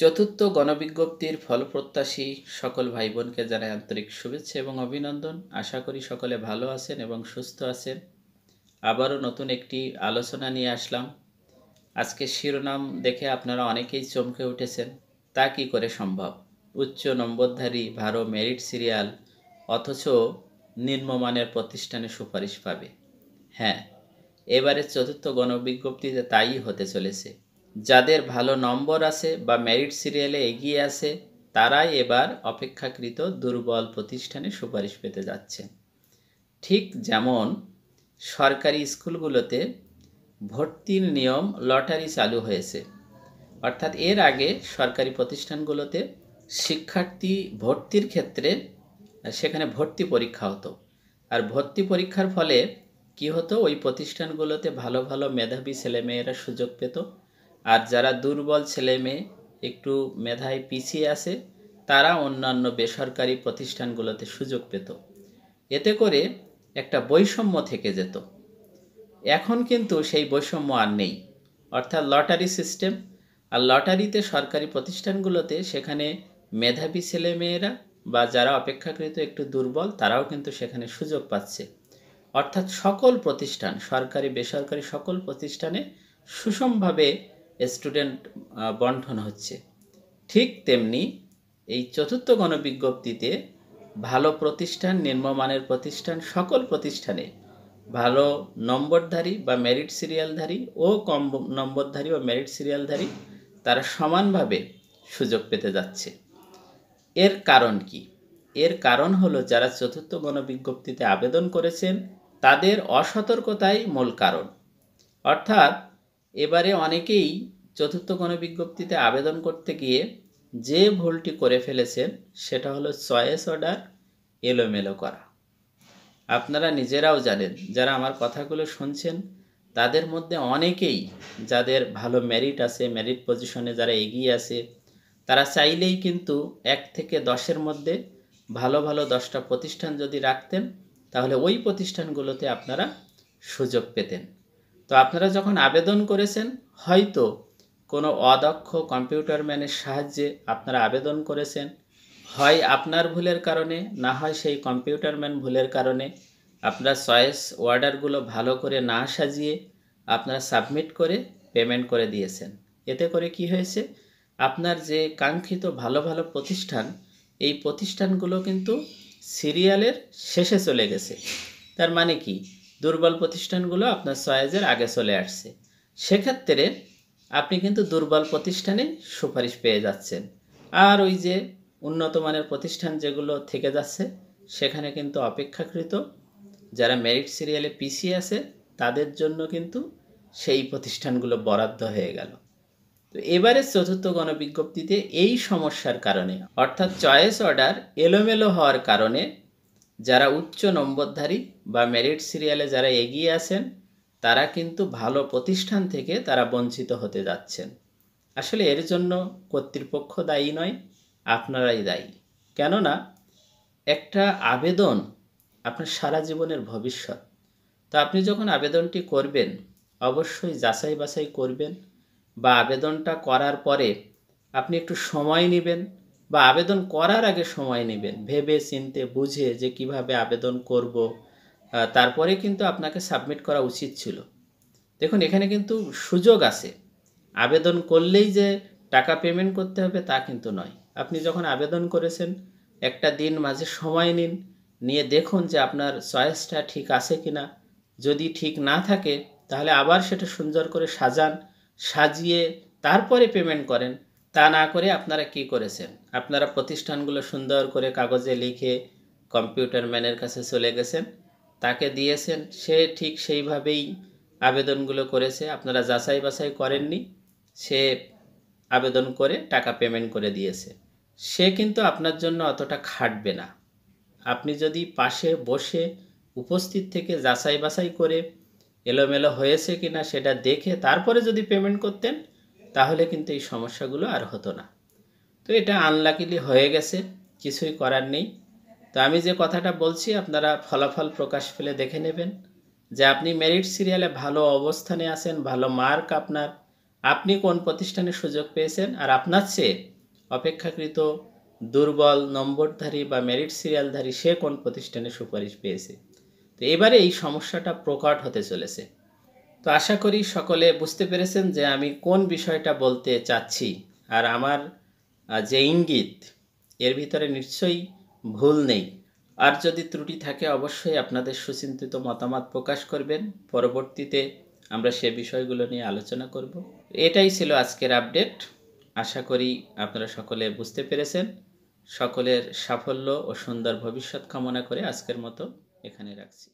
চতুর্থ গণবিজ্ঞপ্তির ফলপ্রত্যাশী সকল ভাই বোনকে জানাই আন্তরিক শুভেচ্ছা এবং অভিনন্দন আশা করি সকলে ভালো আছেন এবং সুস্থ আছেন আবারও নতুন একটি আলোচনা নিয়ে আসলাম আজকে শিরোনাম দেখে আপনারা অনেকেই চমকে উঠেছেন তা কি করে সম্ভব উচ্চ নম্বরধারী ভারো মেরিট সিরিয়াল অথচ নিম্নমানের প্রতিষ্ঠানে সুপারিশ পাবে হ্যাঁ এবারে চতুর্থ গণবিজ্ঞপ্তিতে তাই হতে চলেছে যাদের ভালো নম্বর আছে বা মেরিট সিরিয়ালে এগিয়ে আছে তারাই এবার অপেক্ষাকৃত দুর্বল প্রতিষ্ঠানে সুপারিশ পেতে যাচ্ছে ঠিক যেমন সরকারি স্কুলগুলোতে ভর্তির নিয়ম লটারি চালু হয়েছে অর্থাৎ এর আগে সরকারি প্রতিষ্ঠানগুলোতে শিক্ষার্থী ভর্তির ক্ষেত্রে সেখানে ভর্তি পরীক্ষা হতো আর ভর্তি পরীক্ষার ফলে কি হতো ওই প্রতিষ্ঠানগুলোতে ভালো ভালো মেধাবী ছেলেমেয়েরা সুযোগ পেত আর যারা দুর্বল ছেলে মেয়ে একটু মেধায় পিছিয়ে আছে তারা অন্যান্য বেসরকারি প্রতিষ্ঠানগুলোতে সুযোগ পেত এতে করে একটা বৈষম্য থেকে যেত এখন কিন্তু সেই বৈষম্য আর নেই অর্থাৎ লটারি সিস্টেম আর লটারিতে সরকারি প্রতিষ্ঠানগুলোতে সেখানে মেধাবী ছেলে মেয়েরা বা যারা অপেক্ষাকৃত একটু দুর্বল তারাও কিন্তু সেখানে সুযোগ পাচ্ছে অর্থাৎ সকল প্রতিষ্ঠান সরকারি বেসরকারি সকল প্রতিষ্ঠানে সুষমভাবে স্টুডেন্ট বন্টন হচ্ছে ঠিক তেমনি এই চতুর্থ গণবিজ্ঞপ্তিতে ভালো প্রতিষ্ঠান নিম্নমানের প্রতিষ্ঠান সকল প্রতিষ্ঠানে ভালো নম্বরধারী বা মেরিট সিরিয়ালধারী ও কম নম্বরধারী বা মেরিট সিরিয়ালধারী তারা সমানভাবে সুযোগ পেতে যাচ্ছে এর কারণ কি এর কারণ হলো যারা চতুর্থ গণবিজ্ঞপ্তিতে আবেদন করেছেন তাদের অসতর্কতাই মূল কারণ অর্থাৎ এবারে অনেকেই চতুর্থ কোনো বিজ্ঞপ্তিতে আবেদন করতে গিয়ে যে ভুলটি করে ফেলেছেন সেটা হলো চয়েস অর্ডার এলোমেলো করা আপনারা নিজেরাও জানেন যারা আমার কথাগুলো শুনছেন তাদের মধ্যে অনেকেই যাদের ভালো ম্যারিট আছে ম্যারিট পজিশনে যারা এগিয়ে আছে তারা চাইলেই কিন্তু এক থেকে দশের মধ্যে ভালো ভালো দশটা প্রতিষ্ঠান যদি রাখতেন তাহলে ওই প্রতিষ্ঠানগুলোতে আপনারা সুযোগ পেতেন তো আপনারা যখন আবেদন করেছেন হয়তো কোনো অদক্ষ কম্পিউটার ম্যানের সাহায্যে আপনারা আবেদন করেছেন হয় আপনার ভুলের কারণে না হয় সেই কম্পিউটার ম্যান ভুলের কারণে আপনার চয়েস অর্ডারগুলো ভালো করে না সাজিয়ে আপনারা সাবমিট করে পেমেন্ট করে দিয়েছেন এতে করে কি হয়েছে আপনার যে কাঙ্ক্ষিত ভালো ভালো প্রতিষ্ঠান এই প্রতিষ্ঠানগুলো কিন্তু সিরিয়ালের শেষে চলে গেছে তার মানে কি দুর্বল প্রতিষ্ঠানগুলো আপনার ছয় আগে চলে আসছে সেক্ষেত্রে আপনি কিন্তু দুর্বল প্রতিষ্ঠানে সুপারিশ পেয়ে যাচ্ছেন আর ওই যে উন্নত মানের প্রতিষ্ঠান যেগুলো থেকে যাচ্ছে সেখানে কিন্তু অপেক্ষাকৃত যারা মেরিট সিরিয়ালে পিছিয়ে আছে তাদের জন্য কিন্তু সেই প্রতিষ্ঠানগুলো বরাদ্দ হয়ে গেল তো এবারে চতুর্থ গণবিজ্ঞপ্তিতে এই সমস্যার কারণে অর্থাৎ চয়েস অর্ডার এলোমেলো হওয়ার কারণে যারা উচ্চ নম্বরধারী বা মেরিট সিরিয়ালে যারা এগিয়ে আছেন তারা কিন্তু ভালো প্রতিষ্ঠান থেকে তারা বঞ্চিত হতে যাচ্ছেন আসলে এর জন্য কর্তৃপক্ষ দায়ী নয় আপনারাই দায়ী কেননা একটা আবেদন আপনার সারা জীবনের ভবিষ্যৎ তো আপনি যখন আবেদনটি করবেন অবশ্যই যাচাই বাছাই করবেন বা আবেদনটা করার পরে আপনি একটু সময় নেবেন বা আবেদন করার আগে সময় নেবেন ভেবে চিনতে বুঝে যে কিভাবে আবেদন করব তারপরে কিন্তু আপনাকে সাবমিট করা উচিত ছিল দেখুন এখানে কিন্তু সুযোগ আছে আবেদন করলেই যে টাকা পেমেন্ট করতে হবে তা কিন্তু নয় আপনি যখন আবেদন করেছেন একটা দিন মাঝে সময় নিন নিয়ে দেখুন যে আপনার চয়েসটা ঠিক আছে কি না যদি ঠিক না থাকে তাহলে আবার সেটা সুন্দর করে সাজান সাজিয়ে তারপরে পেমেন্ট করেন তা না করে আপনারা কি করেছেন আপনারা প্রতিষ্ঠানগুলো সুন্দর করে কাগজে লিখে কম্পিউটার ম্যানের কাছে চলে গেছেন তাকে দিয়েছেন সে ঠিক সেইভাবেই আবেদনগুলো করেছে আপনারা যাচাই বাছাই করেননি সে আবেদন করে টাকা পেমেন্ট করে দিয়েছে সে কিন্তু আপনার জন্য অতটা খাটবে না আপনি যদি পাশে বসে উপস্থিত থেকে যাচাই বাছাই করে এলোমেলো হয়েছে কিনা সেটা দেখে তারপরে যদি পেমেন্ট করতেন তাহলে কিন্তু এই সমস্যাগুলো আর হতো না তো এটা আনলাকিলি হয়ে গেছে কিছুই করার নেই তো আমি যে কথাটা বলছি আপনারা ফলাফল প্রকাশ ফেলে দেখে নেবেন যে আপনি মেরিট সিরিয়ালে ভালো অবস্থানে আছেন ভালো মার্ক আপনার আপনি কোন প্রতিষ্ঠানে সুযোগ পেয়েছেন আর আপনার চেয়ে অপেক্ষাকৃত দুর্বল নম্বরধারী বা মেরিট সিরিয়ালধারী সে কোন প্রতিষ্ঠানে সুপারিশ পেয়েছে তো এবারে এই সমস্যাটা প্রকট হতে চলেছে তো আশা করি সকলে বুঝতে পেরেছেন যে আমি কোন বিষয়টা বলতে চাচ্ছি আর আমার যে ইঙ্গিত এর ভিতরে নিশ্চয়ই ভুল নেই আর যদি ত্রুটি থাকে অবশ্যই আপনাদের সুচিন্তিত মতামত প্রকাশ করবেন পরবর্তীতে আমরা সে বিষয়গুলো নিয়ে আলোচনা করব এটাই ছিল আজকের আপডেট আশা করি আপনারা সকলে বুঝতে পেরেছেন সকলের সাফল্য ও সুন্দর ভবিষ্যৎ কামনা করে আজকের মতো এখানে রাখছি